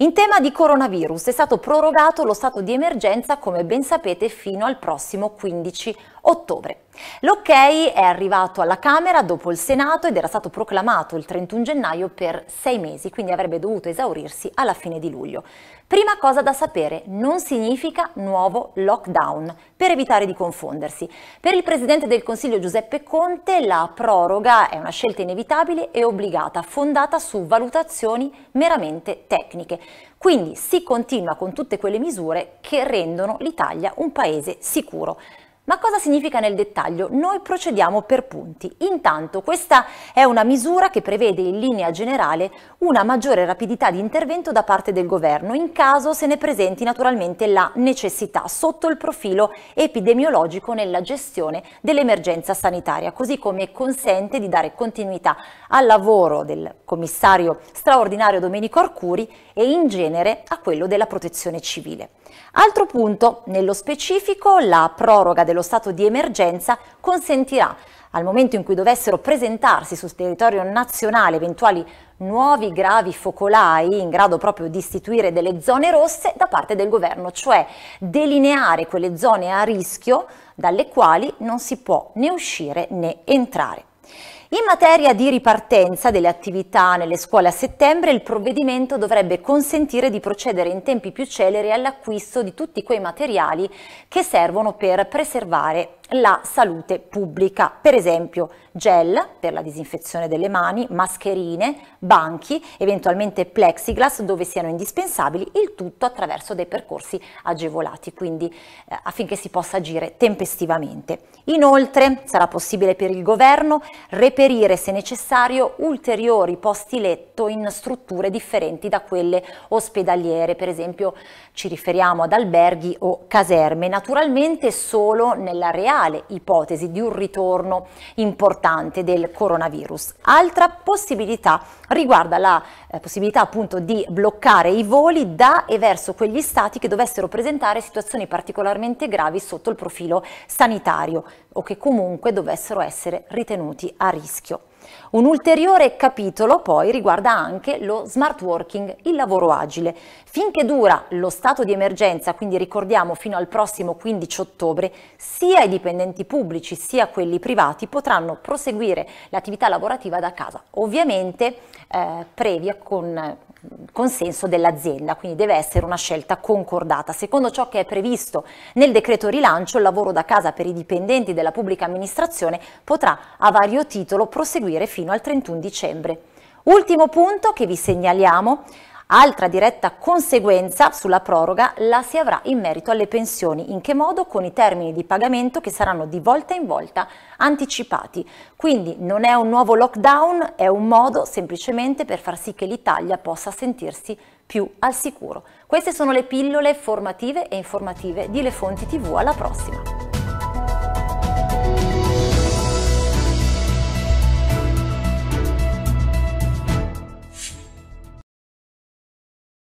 In tema di coronavirus è stato prorogato lo stato di emergenza, come ben sapete, fino al prossimo 15 ottobre. L'ok è arrivato alla Camera dopo il Senato ed era stato proclamato il 31 gennaio per sei mesi, quindi avrebbe dovuto esaurirsi alla fine di luglio. Prima cosa da sapere, non significa nuovo lockdown, per evitare di confondersi. Per il Presidente del Consiglio Giuseppe Conte la proroga è una scelta inevitabile e obbligata, fondata su valutazioni meramente tecniche. Quindi si continua con tutte quelle misure che rendono l'Italia un paese sicuro. Ma cosa significa nel dettaglio? Noi procediamo per punti. Intanto questa è una misura che prevede in linea generale una maggiore rapidità di intervento da parte del governo in caso se ne presenti naturalmente la necessità sotto il profilo epidemiologico nella gestione dell'emergenza sanitaria, così come consente di dare continuità al lavoro del commissario straordinario Domenico Arcuri e in genere a quello della protezione civile. Altro punto, nello specifico la proroga dello dello stato di emergenza consentirà al momento in cui dovessero presentarsi sul territorio nazionale eventuali nuovi gravi focolai in grado proprio di istituire delle zone rosse da parte del governo, cioè delineare quelle zone a rischio dalle quali non si può né uscire né entrare. In materia di ripartenza delle attività nelle scuole a settembre, il provvedimento dovrebbe consentire di procedere in tempi più celeri all'acquisto di tutti quei materiali che servono per preservare la salute pubblica, per esempio gel per la disinfezione delle mani, mascherine, banchi, eventualmente plexiglass dove siano indispensabili, il tutto attraverso dei percorsi agevolati, quindi eh, affinché si possa agire tempestivamente. Inoltre sarà possibile per il governo reperire se necessario ulteriori posti letto in strutture differenti da quelle ospedaliere, per esempio ci riferiamo ad alberghi o caserme, naturalmente solo nella reale reale ipotesi di un ritorno importante del coronavirus. Altra possibilità riguarda la eh, possibilità appunto di bloccare i voli da e verso quegli stati che dovessero presentare situazioni particolarmente gravi sotto il profilo sanitario o che comunque dovessero essere ritenuti a rischio. Un ulteriore capitolo poi riguarda anche lo smart working, il lavoro agile. Finché dura lo stato di emergenza, quindi ricordiamo fino al prossimo 15 ottobre, sia i dipendenti pubblici sia quelli privati potranno proseguire l'attività lavorativa da casa, ovviamente eh, previa con consenso dell'azienda, quindi deve essere una scelta concordata. Secondo ciò che è previsto nel decreto rilancio, il lavoro da casa per i dipendenti della pubblica amministrazione potrà a vario titolo proseguire fino al 31 dicembre. Ultimo punto che vi segnaliamo, Altra diretta conseguenza sulla proroga la si avrà in merito alle pensioni, in che modo? Con i termini di pagamento che saranno di volta in volta anticipati. Quindi non è un nuovo lockdown, è un modo semplicemente per far sì che l'Italia possa sentirsi più al sicuro. Queste sono le pillole formative e informative di Le Fonti TV, alla prossima!